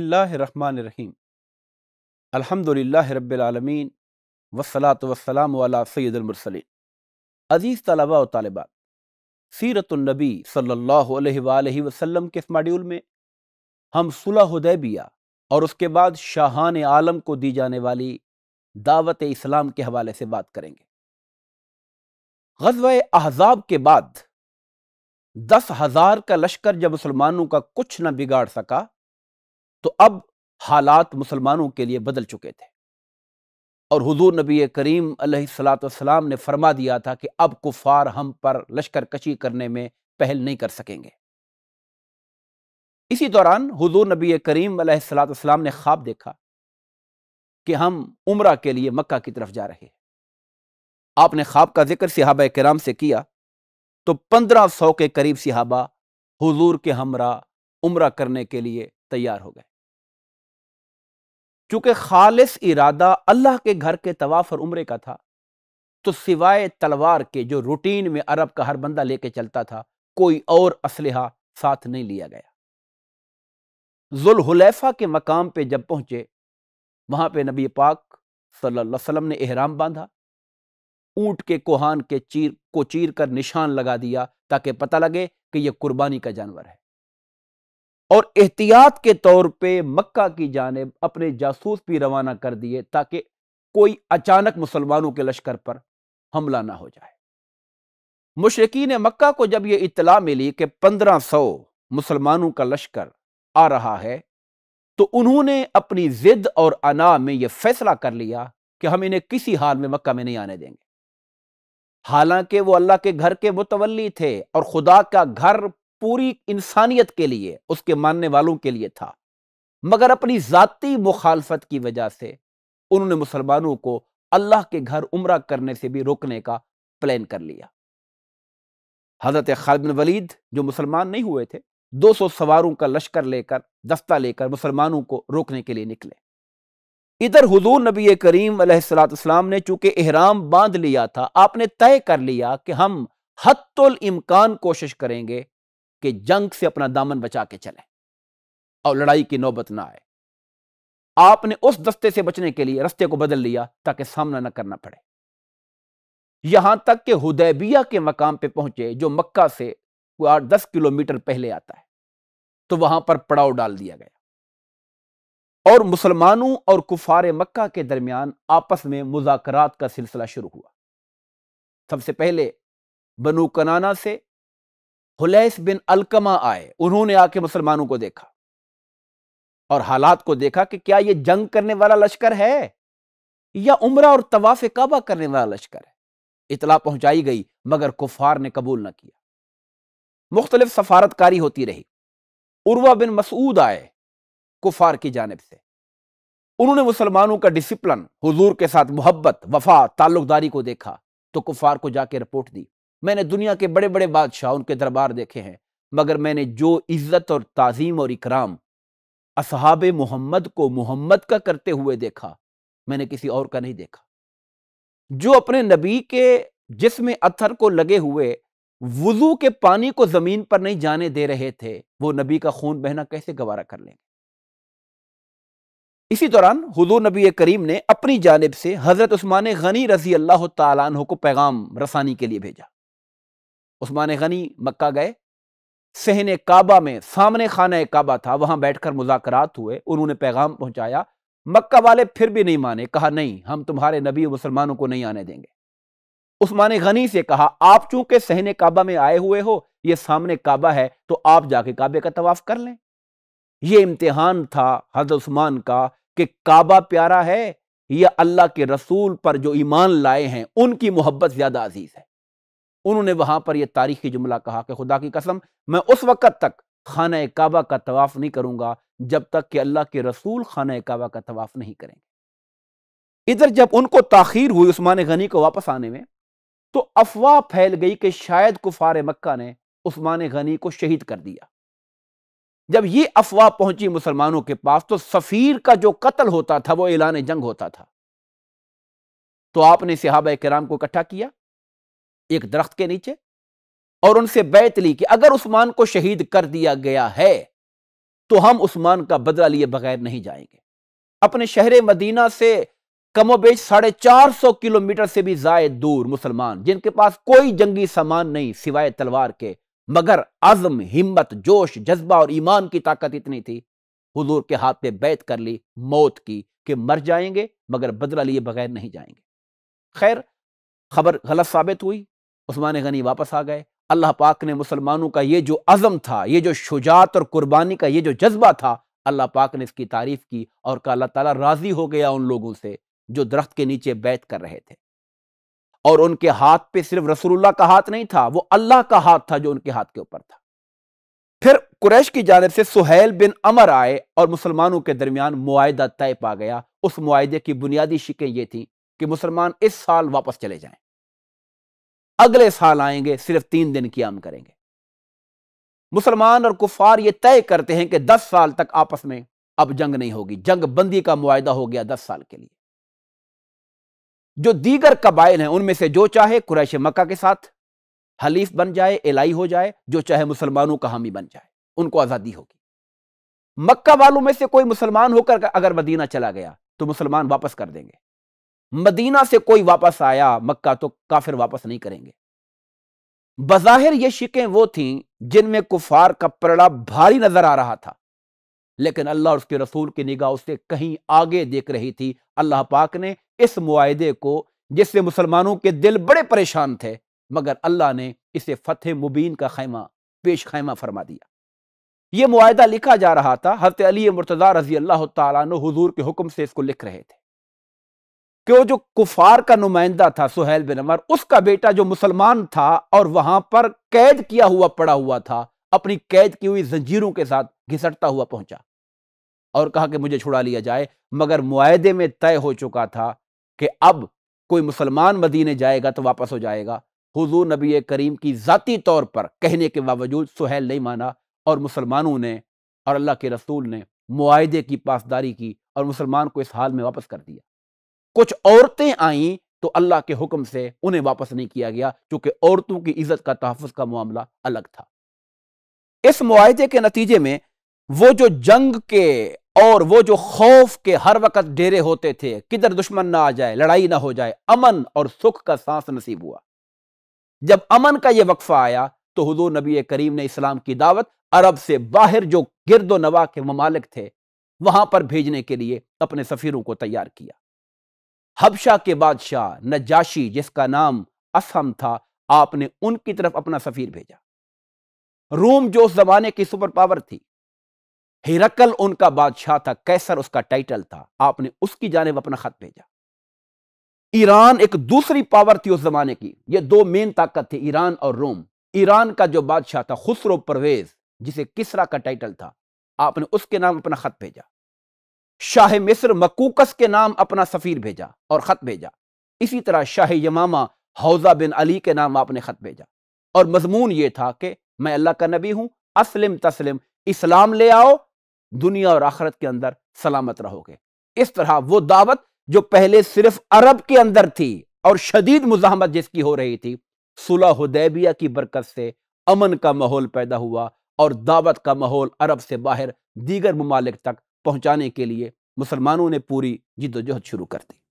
बसमीम अलहमदिल्ला रबालमीन वसलात वसलाम सैदमरसलिन अज़ीज़ तलबा व तालबात सीरतुलनबी सल्ला वसम के इस मॉड्यूल में हम सुलह और उसके बाद शाहान आलम को दी जाने वाली दावत इस्लाम के हवाले से बात करेंगे गजब अहजाब के बाद दस हजार का लश्कर जब मुसलमानों का कुछ न बिगाड़ सका तो अब हालात मुसलमानों के लिए बदल चुके थे और हुजूर नबी करीम सलाम ने फरमा दिया था कि अब कुफार हम पर लश्कर कशी करने में पहल नहीं कर सकेंगे इसी दौरान हुजूर नबी करीम सलाम ने ख्वाब देखा कि हम उम्र के लिए मक्का की तरफ जा रहे हैं आपने ख्वाब का जिक्र सिहाबा कराम से किया तो पंद्रह सौ के करीब सिहाबा हुजूर के हमरा उम्र करने के लिए तैयार हो गए चूंकि खालिस इरादा अल्लाह के घर के तवाफ और उम्र का था तो सिवाय तलवार के जो रूटीन में अरब का हर बंदा लेके चलता था कोई और असलहा साथ नहीं लिया गया जुलहुलैफा के मकाम पे जब पहुंचे वहां पे नबी पाक सल्लल्लाहु ने एहराम बांधा ऊंट के कोहान के चीर को चीर कर निशान लगा दिया ताकि पता लगे कि यह कुर्बानी का जानवर है और एहतियात के तौर पे मक्का की जानब अपने जासूस भी रवाना कर दिए ताकि कोई अचानक मुसलमानों के लश्कर पर हमला ना हो जाए मुशरकिन मक्का को जब यह इतला मिली कि पंद्रह सौ मुसलमानों का लश्कर आ रहा है तो उन्होंने अपनी जिद और अना में यह फैसला कर लिया कि हम इन्हें किसी हाल में मक्का में नहीं आने देंगे हालांकि वो अल्लाह के घर के मुतवली थे और खुदा का घर पूरी इंसानियत के लिए उसके मानने वालों के लिए था मगर अपनी ज़ाती मुखालफत की वजह से उन्होंने मुसलमानों को अल्लाह के घर उम्र करने से भी रोकने का प्लान कर लिया हजरत खालिद वलीद जो मुसलमान नहीं हुए थे 200 सवारों का लश्कर लेकर दस्ता लेकर मुसलमानों को रोकने के लिए निकले इधर हुजूर नबी करीम सलाम ने चूंकि एहराम बांध लिया था आपने तय कर लिया कि हम हतुल इम्कान कोशिश करेंगे के जंग से अपना दामन बचा के चले और लड़ाई की नौबत ना आए आपने उस दस्ते से बचने के लिए रस्ते को बदल लिया ताकि सामना न करना पड़े यहां तक कि हुदैबिया के मकाम पे पहुंचे जो मक्का से दस किलोमीटर पहले आता है तो वहां पर पड़ाव डाल दिया गया और मुसलमानों और कुफार मक्का के दरमियान आपस में मुजाकरात का सिलसिला शुरू हुआ सबसे पहले बनू कनाना से हुलैस बिन अलकमा आए उन्होंने आके मुसलमानों को देखा और हालात को देखा कि क्या यह जंग करने वाला लश्कर है या उम्र और तवाफ काबा करने वाला लश्कर है इतला पहुंचाई गई मगर कुफार ने कबूल ना किया मुख्तलिफ सफारतकारी होती रही उर्वा बिन मसूद आए कुफार की जानब से उन्होंने मुसलमानों का डिसिप्लिन हुजूर के साथ मोहब्बत वफा ताल्लुकदारी को देखा तो कुफार को जाके रिपोर्ट दी मैंने दुनिया के बड़े बड़े बादशाह उनके दरबार देखे हैं मगर मैंने जो इज्जत और ताजीम और इकराम असहाब मोहम्मद को मोहम्मद का करते हुए देखा मैंने किसी और का नहीं देखा जो अपने नबी के जिसम अथर को लगे हुए वजू के पानी को जमीन पर नहीं जाने दे रहे थे वो नबी का खून बहना कैसे गवारा कर लेंगे इसी दौरान हजू नबी करीम ने अपनी जानब से हजरत उस्मान गनी रजी अल्लाह तु को पैगाम रसानी के लिए भेजा उस्मान गनी मक्का गए सहन काबा में सामने खाना काबा था वहां बैठकर मुजाकरात हुए उन्होंने पैगाम पहुँचाया मक्का वाले फिर भी नहीं माने कहा नहीं हम तुम्हारे नबी मुसलमानों को नहीं आने देंगे उस्मान गनी से कहा आप चूंकि सहन काबा में आए हुए हो ये सामने काबा है तो आप जाके काबे का तवाफ कर लें यह इम्तिहान था हजरत उस्मान का कि काबा प्यारा है या अल्लाह के रसूल पर जो ईमान लाए हैं उनकी मोहब्बत ज्यादा अजीज है उन्होंने वहां पर यह तारीखी जुमला कहा कि खुदा की कसम मैं उस वक़्त तक खाना काबा का तवाफ़ नहीं करूंगा जब तक कि अल्लाह के रसूल खाना काबा का तवाफ़ नहीं करेंगे इधर जब उनको ताखीर हुई उस्मान गनी को वापस आने में तो अफवाह फैल गई कि शायद कुफार मक्का ने उस्मान गनी को शहीद कर दिया जब ये अफवाह पहुंची मुसलमानों के पास तो सफ़ीर का जो कत्ल होता था वो ऐलान जंग होता था तो आपने सिहाब कराम को इकट्ठा किया एक दरख्त के नीचे और उनसे बैत ली कि अगर उस्मान को शहीद कर दिया गया है तो हम उस्मान का बदला लिए बगैर नहीं जाएंगे अपने शहर मदीना से कमोबेश साढ़े चार सौ किलोमीटर से भी जायद दूर मुसलमान जिनके पास कोई जंगी सामान नहीं सिवाय तलवार के मगर आजम हिम्मत जोश जज्बा और ईमान की ताकत इतनी थी हुजूर के हाथ पे बैत कर ली मौत की कि मर जाएंगे मगर बदला लिए बगैर नहीं जाएंगे खैर खबर गलत साबित हुई उस्मान गनी वापस आ गए अल्लाह पाक ने मुसलमानों का ये जो अज़म था ये जो शुजात और कुर्बानी का ये जो जज्बा था अल्लाह पाक ने इसकी तारीफ़ की और कहा अल्लाह ताला राज़ी हो गया उन लोगों से जो दरख्त के नीचे बैत कर रहे थे और उनके हाथ पे सिर्फ रसूलुल्लाह का हाथ नहीं था वो अल्लाह का हाथ था जो उनके हाथ के ऊपर था फिर कुरैश की जानब से सुहेल बिन अमर आए और मुसलमानों के दरमियान मुआदा तय पा गया उस मुआदे की बुनियादी शिकें ये थी कि मुसलमान इस साल वापस चले जाएं अगले साल आएंगे सिर्फ तीन दिन किया करेंगे मुसलमान और कुफार ये तय करते हैं कि दस साल तक आपस में अब जंग नहीं होगी जंग बंदी का मुआदा हो गया दस साल के लिए जो दीगर कबाइल हैं उनमें से जो चाहे कुरैश मक्का के साथ हलीफ बन जाए एलाई हो जाए जो चाहे मुसलमानों का हामी बन जाए उनको आज़ादी होगी मक्का वालों में से कोई मुसलमान होकर अगर मदीना चला गया तो मुसलमान वापस कर देंगे मदीना से कोई वापस आया मक्का तो काफिर वापस नहीं करेंगे बज़ाहिर ये शिकें वो थीं जिनमें कुफार का पलड़ा भारी नजर आ रहा था लेकिन अल्लाह और उसके रसूल की निगाह उससे कहीं आगे देख रही थी अल्लाह पाक ने इस मुआदे को जिससे मुसलमानों के दिल बड़े परेशान थे मगर अल्लाह ने इसे फतेह मुबीन का खैमा पेश खैमा फरमा दिया ये मुआदा लिखा जा रहा था हजरत अली मुर्तज़ा रजी अल्लाह तजूर के हुक्म से इसको लिख रहे थे कि वो जो कुफार का नुमाइंदा था सुहेल बिन अमर उसका बेटा जो मुसलमान था और वहां पर कैद किया हुआ पड़ा हुआ था अपनी कैद की हुई जंजीरों के साथ घिसटता हुआ पहुंचा और कहा कि मुझे छुड़ा लिया जाए मगर मुआदे में तय हो चुका था कि अब कोई मुसलमान मदीने जाएगा तो वापस हो जाएगा हुजूर नबी करीम की ज़ाती तौर पर कहने के बावजूद सुहेल नहीं माना और मुसलमानों ने और अल्लाह के रसूल ने मुआदे की पासदारी की और मुसलमान को इस हाल में वापस कर दिया कुछ औरतें आईं तो अल्लाह के हुक्म से उन्हें वापस नहीं किया गया क्योंकि औरतों की इज्जत का तहफ़ का मामला अलग था इस मुआदे के नतीजे में वो जो जंग के और वो जो खौफ के हर वक्त डेरे होते थे किधर दुश्मन ना आ जाए लड़ाई ना हो जाए अमन और सुख का सांस नसीब हुआ जब अमन का यह वक्फा आया तो हजूर नबी करीम ने इस्लाम की दावत अरब से बाहर जो गिरदो नवा के ममालिक थे वहां पर भेजने के लिए अपने सफीरों को तैयार किया हबशा के बादशाह नजाशी जिसका नाम असम था आपने उनकी तरफ अपना सफ़ीर भेजा रोम जो उस जमाने की सुपर पावर थी हिरकल उनका बादशाह था कैसर उसका टाइटल था आपने उसकी जानब अपना खत भेजा ईरान एक दूसरी पावर थी उस जमाने की ये दो मेन ताकत थी ईरान और रोम ईरान का जो बादशाह था खुसरो परवेज जिसे किसरा का टाइटल था आपने उसके नाम अपना खत भेजा शाह मिस्र मकूकस के नाम अपना सफ़ीर भेजा और ख़त भेजा इसी तरह शाह यमामा हौजा बिन अली के नाम आपने ख़त भेजा और मजमून ये था कि मैं अल्लाह का नबी हूं असलम तस्लिम इस्लाम ले आओ दुनिया और आखरत के अंदर सलामत रहोगे इस तरह वो दावत जो पहले सिर्फ अरब के अंदर थी और शदीद मुजामत जिसकी हो रही थी सुलह हुदैबिया की बरकत से अमन का माहौल पैदा हुआ और दावत का माहौल अरब से बाहर दीगर ममालिक तक पहुंचाने के लिए मुसलमानों ने पूरी जिद्दोजहद शुरू कर दी